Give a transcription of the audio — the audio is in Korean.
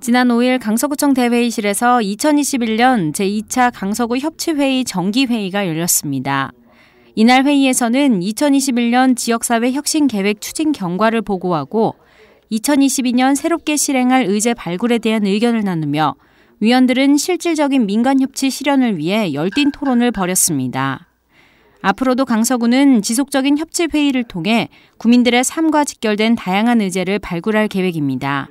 지난 5일 강서구청 대회의실에서 2021년 제2차 강서구 협치회의 정기회의가 열렸습니다. 이날 회의에서는 2021년 지역사회 혁신계획 추진 경과를 보고하고 2022년 새롭게 실행할 의제 발굴에 대한 의견을 나누며 위원들은 실질적인 민간협치 실현을 위해 열띤 토론을 벌였습니다. 앞으로도 강서구는 지속적인 협치 회의를 통해 국민들의 삶과 직결된 다양한 의제를 발굴할 계획입니다.